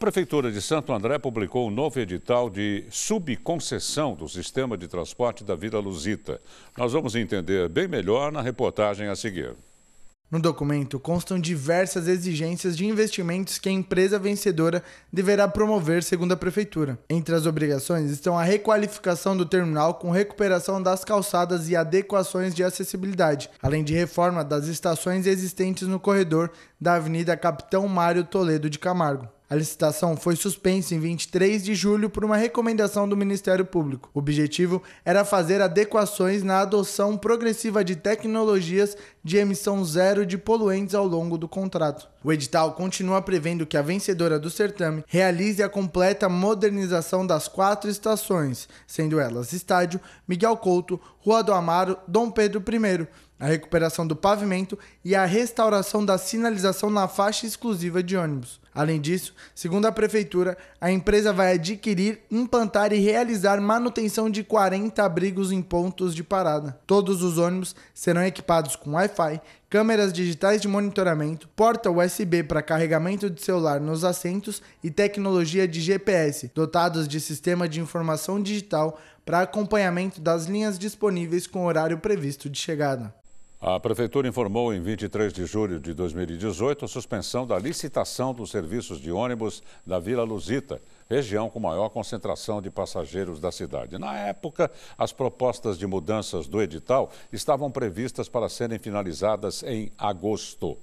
A Prefeitura de Santo André publicou um novo edital de subconcessão do sistema de transporte da Vila Lusita. Nós vamos entender bem melhor na reportagem a seguir. No documento constam diversas exigências de investimentos que a empresa vencedora deverá promover, segundo a prefeitura. Entre as obrigações estão a requalificação do terminal com recuperação das calçadas e adequações de acessibilidade, além de reforma das estações existentes no corredor da Avenida Capitão Mário Toledo de Camargo. A licitação foi suspensa em 23 de julho por uma recomendação do Ministério Público. O objetivo era fazer adequações na adoção progressiva de tecnologias de emissão zero de poluentes ao longo do contrato. O edital continua prevendo que a vencedora do certame realize a completa modernização das quatro estações, sendo elas Estádio, Miguel Couto, Rua do Amaro, Dom Pedro I, a recuperação do pavimento e a restauração da sinalização na faixa exclusiva de ônibus. Além disso, segundo a prefeitura, a empresa vai adquirir, implantar e realizar manutenção de 40 abrigos em pontos de parada. Todos os ônibus serão equipados com Wi-Fi, câmeras digitais de monitoramento, porta USB para carregamento de celular nos assentos e tecnologia de GPS, dotados de sistema de informação digital para acompanhamento das linhas disponíveis com horário previsto de chegada. A Prefeitura informou em 23 de julho de 2018 a suspensão da licitação dos serviços de ônibus da Vila Luzita, região com maior concentração de passageiros da cidade. Na época, as propostas de mudanças do edital estavam previstas para serem finalizadas em agosto.